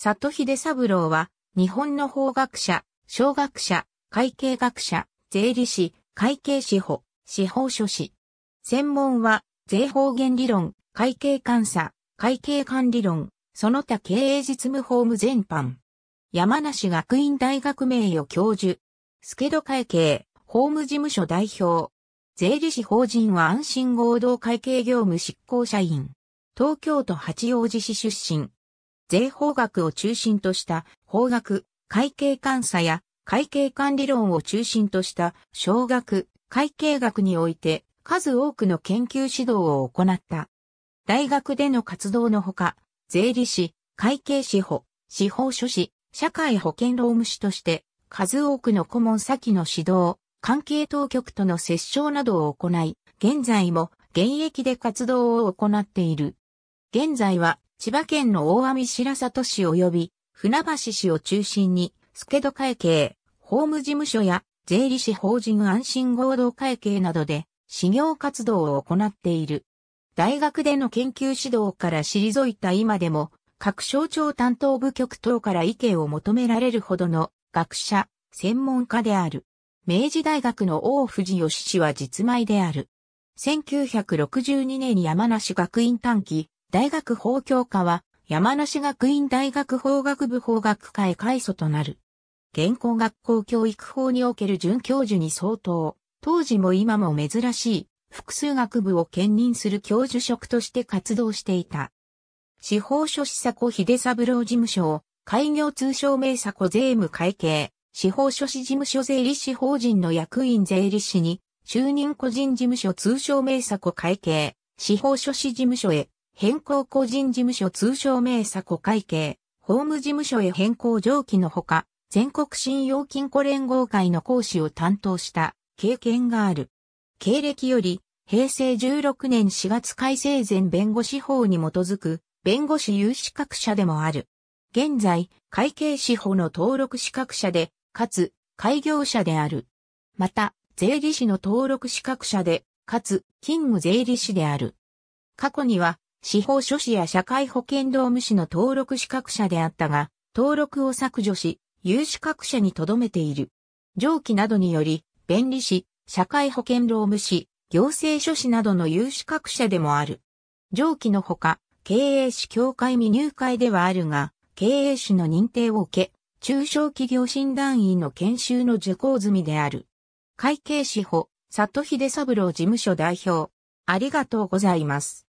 里秀三郎は、日本の法学者、小学者、会計学者、税理士、会計司法、司法書士。専門は、税法原理論、会計監査、会計管理論、その他経営実務法務全般。山梨学院大学名誉教授。助戸会計、法務事務所代表。税理士法人は安心合同会計業務執行社員。東京都八王子市出身。税法学を中心とした法学、会計監査や会計管理論を中心とした小学、会計学において数多くの研究指導を行った。大学での活動のほか、税理士、会計司法、司法書士、社会保険労務士として数多くの顧問先の指導、関係当局との折衝などを行い、現在も現役で活動を行っている。現在は千葉県の大網白里市及び船橋市を中心に、助戸会計、法務事務所や税理士法人安心合同会計などで、事業活動を行っている。大学での研究指導から退いた今でも、各省庁担当部局等から意見を求められるほどの学者、専門家である。明治大学の大藤義氏は実米である。1962年に山梨学院短期大学法教科は山梨学院大学法学部法学会改祖となる。現行学校教育法における准教授に相当、当時も今も珍しい複数学部を兼任する教授職として活動していた。司法書士佐古秀三郎事務所を開業通称名佐古税務会計、司法書士事務所税理士法人の役員税理士に、就任個人事務所通称名佐古会計、司法書士事務所へ変更個人事務所通称名作。庫会計、法務事務所へ変更上記のほか、全国信用金庫連合会の講師を担当した経験がある。経歴より、平成16年4月改正前弁護士法に基づく弁護士有資格者でもある。現在、会計士法の登録資格者で、かつ、開業者である。また、税理士の登録資格者で、かつ、勤務税理士である。過去には、司法書士や社会保険労務士の登録資格者であったが、登録を削除し、有資格者に留めている。上記などにより、弁理士、社会保険労務士、行政書士などの有資格者でもある。上記のほか、経営士協会未入会ではあるが、経営士の認定を受け、中小企業診断員の研修の受講済みである。会計士佐里秀三郎事務所代表。ありがとうございます。